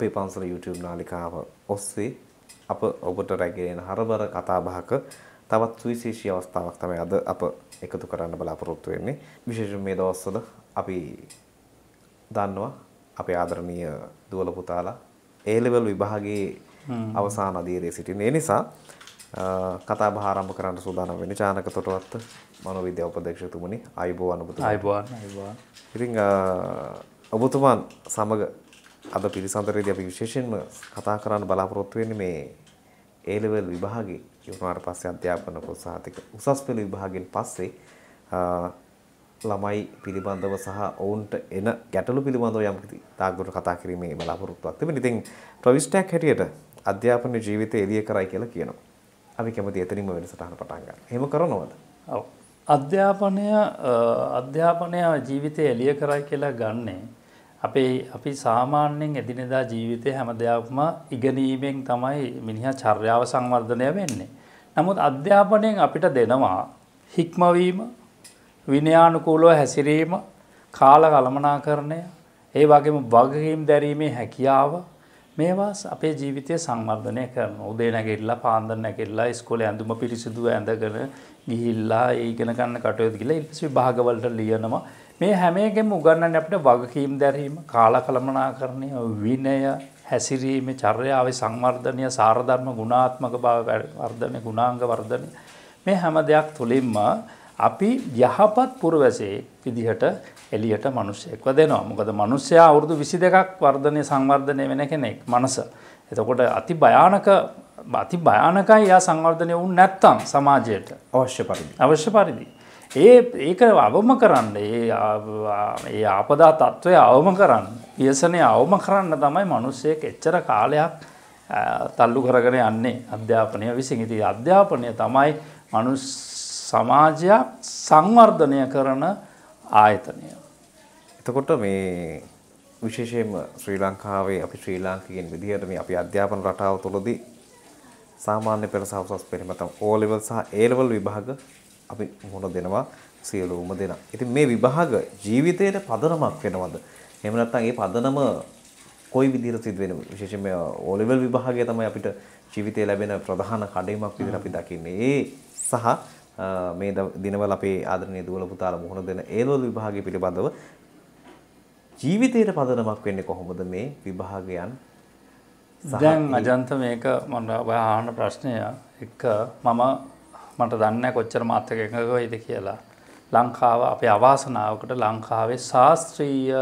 අපේ පන්සල YouTube නාලිකාව ඔස්සේ අප ඔබට රැගෙන හරබර කතාබහක තවත් සුවිශේෂී අවස්ථාවක් තමයි අද අප එකතු කරන්න බලාපොරොත්තු වෙන්නේ. විශේෂයෙන් මේ දවස්වල අපි දන්නවා අපේ ආදරණීය දුවල පුතාලා A level විභාගයේ අවසාන අධීරයේ සිටින. ඒ නිසා කතා බහ ආරම්භ කරන්න සූදානම් වෙන්නේ චානක තොටවත්ත මනෝවිද්‍යා උපදේශකතුමනි ආයුබෝවන් ඔබතුමා. ආයුබෝවන්. ආයුබෝවන්. ඉතින් ඔබතුමන් සමග අද පිරිසඳරේදී අපි විශේෂයෙන්ම කතා කරන්න බලාපොරොත්තු වෙන්නේ මේ A level විභාගේ ඉවරනාට පස්සේ අධ්‍යාපන ප්‍රසාතික උසස් පෙළ විභාගෙන් පස්සේ ළමයි පිළිබඳව සහ ඔවුන්ට එන ගැටලු පිළිබඳව යම් තාගුරට කතා කිරීමේ බලාපොරොත්තුවක් තිබෙන. ඉතින් ප්‍රවිෂ්ටයක් හැටියට අධ්‍යාපන ජීවිතය එළිය කරයි කියලා කියනවා. අපි කැමති එතනින්ම වෙනසටහන පටන් ගන්න. එහෙම කරනවද? ඔව්. අධ්‍යාපනය අධ්‍යාපනය ජීවිතය එළිය කරයි කියලා ගන්නේ අපේ අපි සාමාන්‍යයෙන් එදිනෙදා ජීවිතය හැම දෙයක්ම ඉගෙනීමෙන් තමයි මිනිහා චර්යාව සංවර්ධනය වෙන්නේ. නමුත් අධ්‍යාපනයෙන් අපිට දෙනවා හික්මවීම විනයානුකූලව හැසිරීම කාල කළමනාකරණය ඒ වගේම වගකීම් දැරීමේ හැකියාව මේවා අපේ ජීවිතය සංවර්ධනය කරන උදේ නැගෙල්ලා පාන්දර නැගෙල්ලා ස්කෝලේ ඇඳුම පිරිසිදු ඇඳගෙන ගිහිල්ලා ඒ ඉගෙන ගන්න කටයුතු ගිහලා ඊපස්සේ විභාගවලට ලියනවා මේ හැමේගෙම උගන්නන්න අපට වගකීම් දැරීම කාලකළමනාකරණය විනය හැසිරීම චර්යාවේ සංවර්ධනය සාරධර්ම ගුණාත්මක බව වර්ධනය ගුණාංග වර්ධනය මේ හැම දෙයක් තුළින්ම අපි යහපත් පුරවැසේ විදිහට එලියට මනුෂ්‍යයෙක්ව දෙනවා මොකද මනුස්්‍යයා අවුරුදු විසි දෙකක් වර්ධනය සංවර්ධනය වෙන කෙනෙක් මනස එතකොට අති භයානක අති භයානකයි යා සංවර්ධනය වුන් නැත්තම් සමාජයට අවශ්‍ය පරිදි අවශ්‍ය පරිදි ඒ ඒක අවම කරන්න ඒ ආපදා තත්ත්වය අවම කරන්න පියසනය අවම කරන්න තමයි මනුස්සයෙක් එච්චර කාලයක් තල්ලු කරගෙන යන්නේ අධ්‍යාපනය විසින් ඉති අධ්‍යාපනය තමයි මනු සමාජයක් සංවර්ධනය කරන ආයතනය. එතකොට මේ විශේෂයෙන්ම ශ්‍රී ලංකාවේ අපි ශ්‍රී ලාංකිකයන් විදිහට මේ අපි අධ්‍යාපන රටාව තුළදී සාමාන්‍ය පෙර සහ උසස් පෙළ මත ඕ ලෙවල් සහ ඒ ලෙවල් විභාග අපි මොන දෙනවා සියලුම දෙනා. ඉතින් මේ විභාග ජීවිතයට පදනමක් වෙනවද? එහෙම නැත්නම් ඒ පදනම කොයි විදිහට සිද්ධ වෙනවද? විශේෂයෙන්ම ඕ ලෙවල් විභාගය තමයි අපිට ජීවිතේ ලැබෙන ප්‍රධාන කඩේමක් විදිහට අපි දකින්නේ. ඒ සහ මේ දිනවල අපේ ආදරණීය දුවල පුතාලා මුහුණ දෙන ඒ ලෙවල් විභාගය පිළිබඳව ජීවිතයට පදනමක් වෙන්නේ කොහොමද මේ විභාගයන්? දැන් අජන්ත මේක මම ඔයා අහන ප්‍රශ්නය එක්ක මම මට දන්න කොච්චර මාත්තක එකකයිද කියලා. ලංකාව අපේ අවාසනාවකට ලංකාවේ ශාස්ත්‍රීය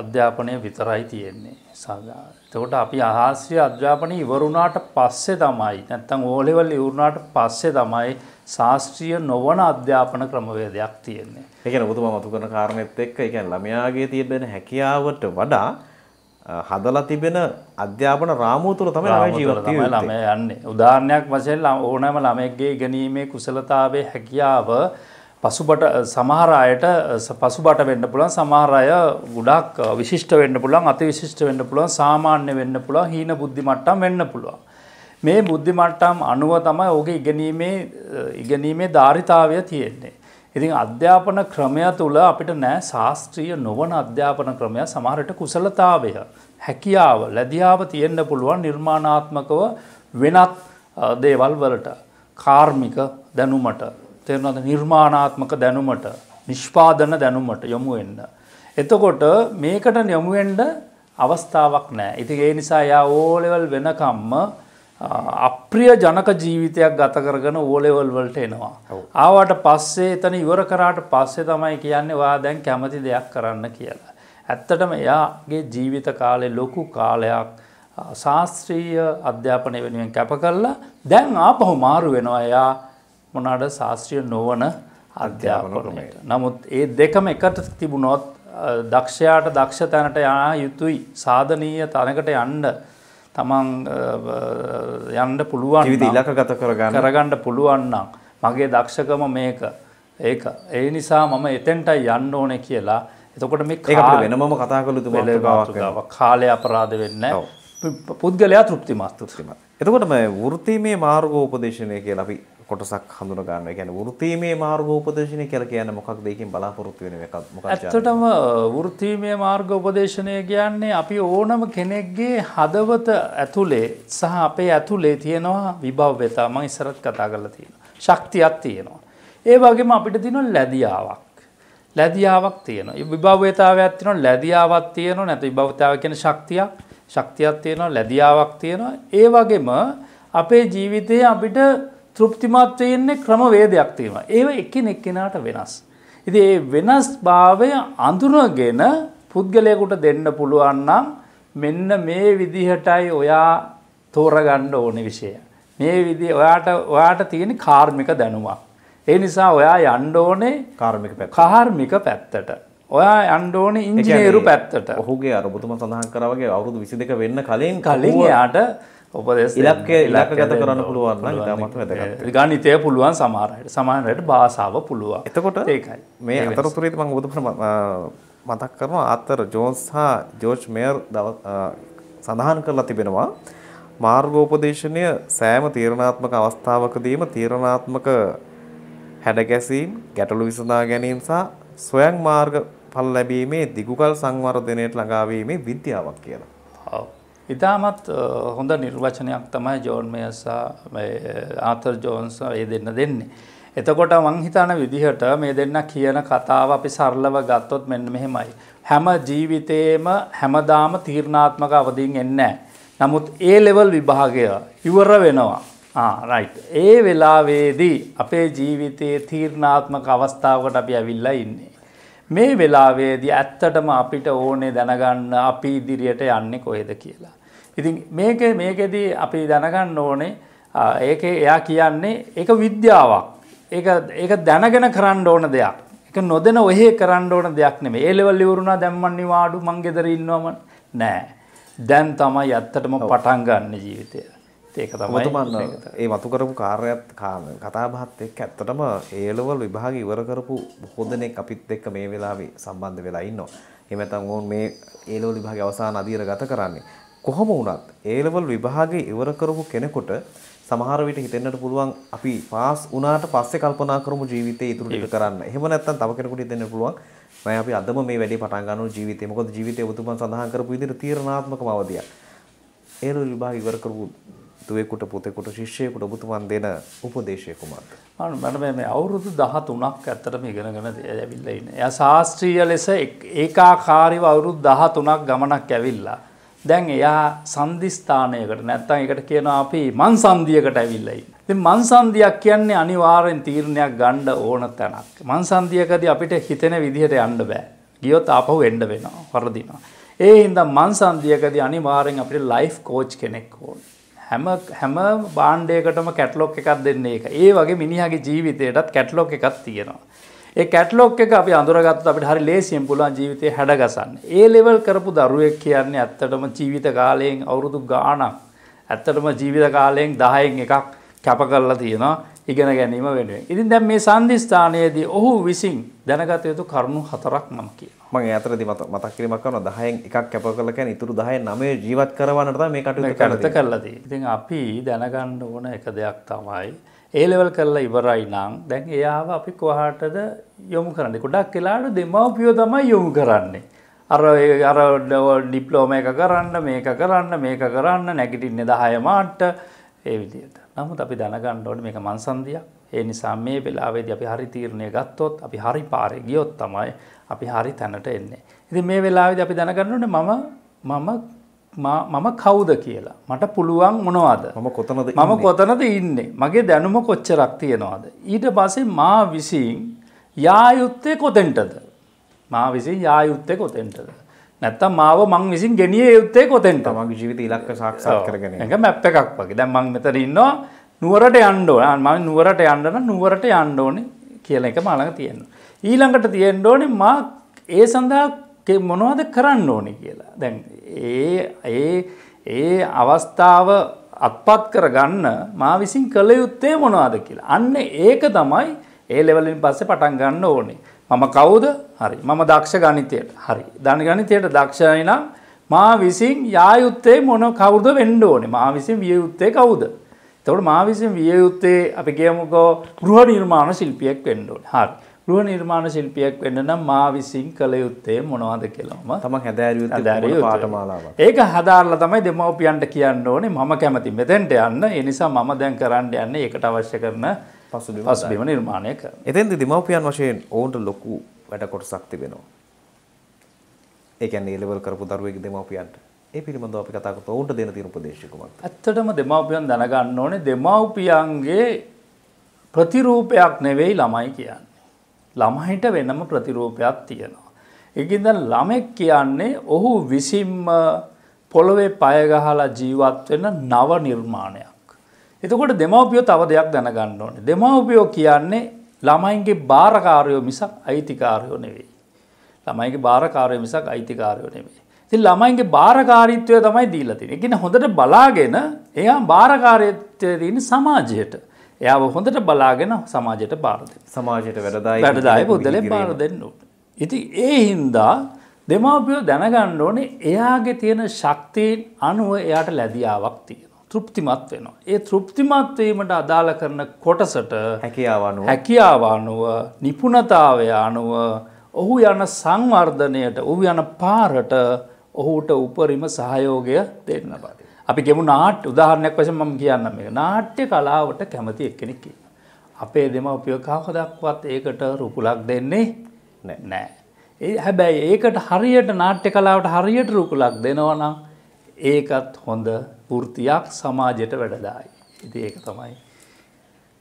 අධ්‍යාපනය විතරයි තියෙන්නේ සගා. තකොට අපි අහාස්ත්‍රිය අධ්‍යාපනය ඉවරුණාට පස්සේ තමයි නැත්තං ඕලෙවල් ඉවරුණාට පස්සේ තමයි ශාස්ත්‍රීය නොවන අධ්‍යාපන ක්‍රමවේදයක් තියෙන්නේ. එකන උතුම මතු කරන කාරණයත් එක්ක එකන් ළමයාගේ තියබෙන හැකියාවට වඩා හදලා තිබෙන අධ්‍යාපන රාමුව තුළ තමයි ළමයි ජීවත් වෙන්නේ. ළමයා යන්නේ. උදාහරණයක් වශයෙන් ඕනෑම ළමයෙක්ගේ ඉගෙනීමේ කුසලතාවයේ හැකියාව පසුබට සමහර අයට පසුබට වෙන්න පුළුවන් සමහර අය ගොඩක් විශිෂ්ට වෙන්න පුළුවන් අතිවිශිෂ්ට වෙන්න පුළුවන් සාමාන්‍ය වෙන්න පුළුවන් හීන බුද්ධි මට්ටම් වෙන්න පුළුවන් මේ බුද්ධි මට්ටම් අනුව තමයි ඔහුගේ ඉගෙනීමේ ඉගෙනීමේ ධාරිතාවය තියෙන්නේ ඉතින් අධ්‍යාපන ක්‍රමය තුළ අපිට නෑ ශාස්ත්‍රීය නොවන අධ්‍යාපන ක්‍රමය සමහරට කුසලතාවය හැකියාව ලැදියාව තියෙන්න්න පුළුවන් නිර්මාණාත්මකව වෙනත් දේවල් වලට කාර්මික දැනුමට තෙරනද නිර්මාණාත්මක දැනුමට නිෂ්පාදන දැනුමට යොමු එන්න. එතකොට මේකට යොමුෙන්ඩ අවස්ථාවක් නෑ ඉති ඒ නිසා යා ඕලෙවල් වෙනකම්ම අප්‍රිය ජනක ජීවිතයක් ගත කරගෙන ඕලෙවල් වලට එනවා. ආවට පස්සේ එතන ඉවර කරාට පස්සේ තමයි කියන්නේ වා දැන් කැමති දෙයක් කරන්න කියලා. ඇත්තටම එයාගේ ජීවිත කාලේ ලොකු කාලයක් ශාස්ත්‍රීය අධ්‍යාපනය වෙනුවෙන් කැප කළා දැන් ආපහු මාරු වෙනවා එයා මොනාට ශාස්ත්‍රීය නොවන අධ්‍යාපනයට. නමුත් ඒ දෙකම එකට තිබුණොත් දක්ෂයාට දක්ෂ තැනට යා යුතුයි සාධනීය තැනකට යන්න තමන් යන්න පුළුවන් ඉලක ගත කරගන්න කරගණ්ඩ පුළුවන්නම් මගේ දක්ෂකම මේක ඒක ඒ නිසා මම එතෙන්ටයි යන්න ඕනේ කියලා එතකොට මේ වෙනම කතා කළු තුමක් කාලය අපරාධ වෙන්න පුද්ගලයා තෘප්තිමත් තුෘප්තිම එතකොට මේ වෘතිමේ මාර්ගෝපදේශනය කියලා අපි කොටසක් හඳුන ගන්න. ඒ කියන්නේ වෘත්තීමේ මාර්ග උපදේශනය කියලා කියන්නේ මොකක්ද? ඒකෙන් බලාපොරොත්තු වෙන එකක් මොකක්ද? ඇත්තටම වෘත්තීමේ මාර්ග උපදේශනය කියන්නේ අපි ඕනම කෙනෙක්ගේ හදවත ඇතුලේ සහ අපේ ඇතුලේ තියෙනවා විභව්‍යතා. මම ඉස්සරත් කතා කරලා තියෙනවා. ශක්තියක් තියෙනවා. ඒ වගේම අපිට තියෙනවා ලැබියාවක්. ලැදියාවක් තියෙන විභවතාවයක් තියෙන ලැදියාවක් තියෙන නැති විභවතාව කියන ශක්තියක් ශක්තියක් තියෙනවා ලැදියාවක් තියෙනවා ඒ වගේම අපේ ජීවිතයේ අපිට තෘප්තිමත් වෙන්නේ ක්‍රමවේදයක් තියෙනවා. ඒව එකින් එක්කෙනාට වෙනස්. ඉතින් ඒ වෙනස් භාවය අඳුනගෙන පුද්ගලයෙකුට දෙන්න පුළුවන් නම් මෙන්න මේ විදිහටයි ඔයා තෝරගන්න ඕනේ විශේෂය. මේ විදි ඔයාට ඔයාට තියෙන කාර්මික දැනුමක්. ඒ නිසා ඔයා යන්න ඕනේ කාර්මික පැත්ත. කාර්මික පැත්තට. ඔයා යන්න ඕනේ ඉංජිනේරු පැත්තට. ඔහුගේ අර ඔබතුමා සඳහන් කරා වගේ අවුරුදු 22 වෙන්න කලින් කලින් එයාට උපදෙස් ඉලක්ක ඉලක්කගත කරන්න පුළුවන් නම් ඉතාමත් වැදගත්. ගණිතය පුළුවන් සමහරට. සමහරට භාෂාව පුළුවන්. එතකොට ඒකයි. මේ අතරතුරේදී මම ඔබතුමන මතක් කරනවා ආතර් ජෝන්ස් හා ජෝර්ජ් මේර් සඳහන් කරලා තිබෙනවා මාර්ගෝපදේශනය සෑම තීරණාත්මක අවස්ථාවකදීම තීරණාත්මක හැඩගැසීම්, ගැටලු විසඳා ගැනීම සහ සොයන් මාර්ග ඵල ලැබීමේ දිගුකල් සංවර්ධනයට ළඟාවීමේ විද්‍යාවක් කියලා. ඉතාමත් හොඳ නිර්වචනයක් තමයි ජෝන් මේසා ආතර් ජෝන්ස ඒ දෙන්න දෙන්නේ. එතකොට මං හිතන විදිහට මේ දෙන්න කියන කතාව අපි සරලව ගත්තොත් මෙන්න මෙහෙමයි. හැම ජීවිතේම හැමදාම තීරණාත්මක අවදීන් එන්නේ නමුත් ඒ ලෙවල් විභාගය ඉවර වෙනවා. රයිට් ඒ වෙලාවේදී අපේ ජීවිතයේ තීරණාත්මක අවස්ථාවකට අපි ඇවිල්ලා ඉන්නේ. මේ වෙලාවේදී ඇත්තටම අපිට ඕනේ දැනගන්න අපි ඉදිරියට යන්නේ කොහෙද කියලා. ඉතින් මේක මේකෙදී අපි දැනගන්න ඕනේ ඒක එයා කියන්නේ ඒක විද්‍යාවක්. ඒක ඒක දැනගෙන කරන්න ඕන දෙයක්. ඒක නොදෙන ඔහේ කරන්න ඕන දෙයක් නෙමෙයි. ඒ ලෙවල් ඉවරුණා දැන් මන් නිවාඩු මං ගෙදර ඉන්නවම නෑ. දැන් තමයි ඇත්තටම පටන් ගන්න ජීවිතය. ඒක තමතුමන් ඒ මතු කරපු කාර්යත් කතාබහත් එක් ඇත්තටම ඒලවල් විභාග ඉවර කරපු හොදනෙක් අපිත් එක්ක මේ වෙලාවේ සම්බන්ධ වෙලා ඉන්නවා. එමෙතන් ඕන් මේ ඒලවල් විභාග අවසාන අධීර ගත කරන්නේ. කොහොම වුණත් ඒලවල් විභාගේ ඉවර කරපු කෙනෙකුට සමහර විට හිතෙන්නට පුළුවන් අපි පාස් වුණාට පස්සේ කල්පනා කරමු ජීවිතේ ඉතුරු ටික කරන්න. එහෙම නැත්නම් තව කෙනෙකුට හිතෙන්න පුළුවන් මම අපි අදම මේ වැඩේ පටන් ගන්නවා ජීවිතේ. මොකද ජීවිතේ ඔබතුමන් සඳහන් කරපු විදිහට තීරණාත්මකම අවදියක්. ඒලවල් විභාග ඉවර කරපු දුවෙකුට පුතෙකුට ශිෂ්‍යයෙකුට ඔබතුමන් දෙන උපදේශය කුමක්ද? මම මට මේ අවුරුදු 13ක් ඇත්තටම ඉගෙනගෙන ඇවිල්ලා ඉන්නේ. එයා ශාස්ත්‍රීය ලෙස ඒකාකාරීව අවුරුදු 13ක් ගමනක් ඇවිල්ලා. දැන් එයා සංදිස්ථානයකට නැත්තම් ඒකට කියනවා අපි මන් සංදියකට ඇවිල්ලා ඉන්නේ. ඉතින් මන් සංදියක් කියන්නේ අනිවාර්යෙන් තීරණයක් ගන්න ඕන තැනක්. මන් සංදියකදී අපිට හිතෙන විදිහට යන්න බෑ. ගියොත් ආපහු එන්න වෙනවා. වරදිනවා. ඒ හින්දා මන් සංදියකදී අනිවාර්යෙන් අපිට ලයිෆ් කෝච් කෙනෙක් ඕනේ. හැම හැම බාණ්ඩයකටම කැට්ලොක් එකක් දෙන්නේ එක ඒ වගේ මිනිහගේ ජීවිතයටත් කැට්ලොක් එකක් තියෙනවා. ඒ කැට්ලොක් එක අපි අඳුරගත්ත අපිට හරි ලේසියෙන් පුළුවන් ජීවිතය හැඩගසන්න. ඒ ලෙවල් කරපු දරුවෙක් කියන්නේ ඇත්තටම ජීවිත කාලයෙන් අවුරුදු ගානක් ඇත්තටම ජීවිත කාලයෙන් දහයෙන් එකක් කැප කරලා තියෙනවා ඉගෙන ගැනීම වෙනුවෙන්. ඉතින් දැන් මේ සංධිස්ථානයේදී ඔහු විසින් දැනගත යුතු කරුණු හතරක් මම කියනවා. මම ඒ අතරදී මතක් කිරීමක් කරනවා 10න් එකක් කැප කරලා කියන්නේ ඉතුරු 10න් 9 ජීවත් කරවන්නට තමයි මේ කටයුතු කරලා තියෙන්නේ. ඉතින් අපි දැනගන්න ඕන එක දෙයක් තමයි ඒ ලෙවල් කරලා ඉවරයි නම් දැන් එයාව අපි කොහාටද යොමු කරන්නේ? ගොඩක් වෙලාවට දෙමව්පියෝ තමයි යොමු කරන්නේ. අර අර ඩිප්ලෝම එක කරන්න මේක කරන්න මේක කරන්න නැගිටින්නේ 10 මාට්ට ඒ විදිහට. නමුත් අපි දැනගන්න ඕනේ මේක මන්සන්දියක්. ඒ නිසා මේ වෙලාවේදී අපි හරි තීරණය ගත්තොත් අපි හරි පාරේ ගියොත් තමයි අපි හරි තැනට එන්නේ. ඉතින් මේ වෙලාවේදී අපි දැනගන්න ඕනේ මම මම මම කවුද කියලා මට පුළුවන් මොනවාද මම කොතනද මම කොතනද ඉන්නේ මගේ දැනුම කොච්චරක් තියෙනවාද ඊට පස්සේ මා විසින් යායුත්තේ කොතෙන්ටද මා විසින් යායුත්තේ කොතෙන්ටද නැත්තම් මාව මං විසින් ගෙනිය යුත්තේ කොතෙන් තමගේ ජීවිත ඉලක්ක සාක්ෂාත් කරගෙන එක මැප් එකක් වගේ දැන් මං මෙතන ඉන්නවා නුවරට යන්න ඕන මම නුවරට යන්න නුවරට යන්න ඕනේ කියලා එක මළඟ තියෙනවා ඊළඟට තියෙන්න ඕනේ මා ඒ සඳහා මොනවද කරන්න ඕනේ කියලා දැන් ඒ ඒ ඒ අවස්ථාව අත්පත් කරගන්න මා විසින් කළ යුත්තේ මොනවාද කියලා අන්න ඒක තමයි ඒ ලෙවලින් පස්සේ පටන් ගන්න ඕනේ මම කවුද හරි මම දක්ෂ ගනිතයට හරි ධන ගනිතයට දක්ෂයනම් මා විසින් යායුත්තේ මොන කවුද වෙන්ඩ ඕනේ මා විසින් විය යුත්තේ කවුද. තවට මා විසින් විය යුත්තේ අපි ගේමකෝ ගෘහ නිර්මාණ ශිල්පියෙක් වෙන්ඩෝන හරි ගෘහ නිර්මාණ ශිල්පියෙක් වෙන්න නම් මා විසින් කළ යුත්තේ මොනවද කියලාම තම හැදෑර පාටමාලාව ඒක හදාරලා තමයි දෙමවපියන්ට කියන්න ඕනේ මම කැමති මෙතැන්ට යන්න එනිසා මම දැන් කරන්න යන්න ඒකට අවශ්‍ය කරන පසුබිම පසුබිම නිර්මාණය කරන. එතෙන්දී දෙමව්පියන් වශයෙන් ඔවුන්ට ලොකු වැඩ කොටසක් තිබෙනවා. ඒ කියන්නේ ලෙවල් කරපු දරුවෙගේ දෙමව්පියන්ට ඒ පිළිබඳව අපි කතා කරමු. ඔවුන්ට දෙන තියෙන උපදේශය කුමක්ද? ඇත්තටම දෙමව්පියන් දැනගන්න ඕනේ දෙමව්පියන්ගේ ප්‍රතිරූපයක් නෙවෙයි ළමයි කියන්නේ. ළමයිට වෙනම ප්‍රතිරූපයක් තියෙනවා. ඒකින්ද ළමෙක් කියන්නේ ඔහු විසින්ම පොළොවේ පය ගහලා ජීවත් වෙන නව නිර්මාණයක්. එතකොට දෙමවපියෝ තව දෙයක් දැනගන්න ඕන. දෙමවපියෝ කියන්නේ ළමයින්ගේ භාරකාරයෝ මිසක් අයිතිකාරයෝ නෙවෙයි. ළමයිගේ භාරකාරය මිසක් අයිතිකාරයෝ නෙවෙයි. ති ළමයින්ගේ භාරකාරිත්වය තමයි දීලතින එකෙන හොඳට බලාගෙන එයා භාරකාරයත්වයදන සමාජයට එයාව හොඳට බලාගෙන සමාජයට බාරද සමාජයට වැඩදායි වැඩදාය පුද්දල බාර දෙන්නුට. ඉති ඒ හින්දා දෙමාපියෝ දැනගන්න ඕනේ එයාගේ තියෙන ශක්තියෙන් අනුව එයාට ලැදියාවක් තියෙන. තෘප්තිමත් වෙනවා. ඒ තෘප්තිමත්වීමට අදාළ කරන කොටසට හැකියාවනු හැකියාවානුව නිපුණතාවය අනුව ඔහු යන සංවර්ධනයට ඔහු යන පාරට ඔහුට උපරිම සහයෝගය දෙන්න බද. අපි ගෙමු නාට් උදාහරණයක් වශයෙන් මම කියන්න මේ නාට්‍ය කලාවට කැමති එක්කෙනෙක් කියන. අපේ දෙමව්පියෝ කවදක්වත් ඒකට රුකුලක් දෙන්නේ නෑ. ඒ හැබැයි ඒකට හරියට නාට්‍ය කලාවට හරියට රුකුලක් දෙනවා නම් ඒකත් හොඳ වෘතියක් සමාජයට වැඩදායි. ඉති ඒක තමයි.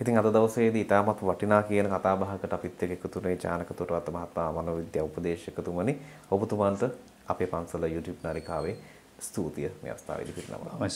ඉතින් අද දවසේදී ඉතාමත් වටිනා කියන කතාබහකට අපිත් එක්ක එකතුනේ චානකතුට අත මහත්මයා මනෝවිද්‍යා උපදේශකතුමනි ඔබතුමන්ට අපේ පන්සල YouTube නාලිකාවේ ස්තුතිය මේ අවස්ථාවේදී පිරිනමනවා.